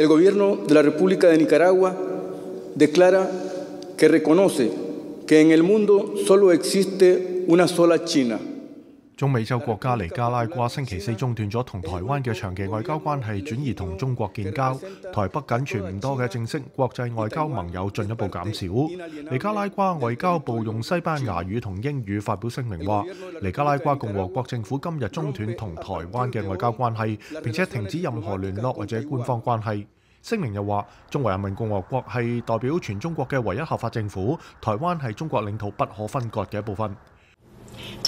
el gobierno de la República de Nicaragua declara que reconoce que en el mundo solo existe una sola China. 中美洲國家尼加拉瓜星期四中斷咗同台灣嘅長期外交關係，轉移同中國建交。台北僅存唔多嘅正式國際外交盟友進一步減少。尼加拉瓜外交部用西班牙語同英语發表聲明話：尼加拉瓜共和國政府今日中斷同台灣嘅外交關係，並且停止任何聯絡或者官方關係。聲明又話：中華人民共和國係代表全中國嘅唯一合法政府，台灣係中國領土不可分割嘅一部分。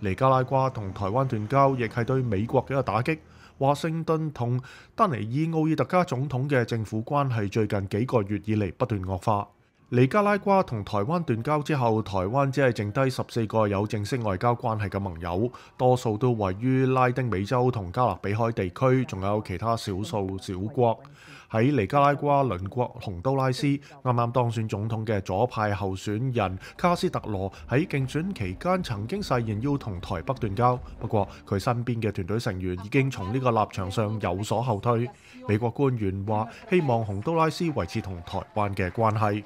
尼加拉瓜同台灣斷交，亦係對美國嘅一個打擊。華盛頓同丹尼爾奧爾特加總統嘅政府關係，最近幾個月以嚟不斷惡化。尼加拉瓜同台灣斷交之後，台灣只係剩低十四個有正式外交關係嘅盟友，多數都位於拉丁美洲同加勒比海地區，仲有其他少數小國。喺尼加拉瓜鄰國洪都拉斯，啱啱當選總統嘅左派候選人卡斯特羅喺競選期間曾經誓言要同台北斷交，不過佢身邊嘅團隊成員已經從呢個立場上有所後退。美國官員話：希望洪都拉斯維持同台灣嘅關係。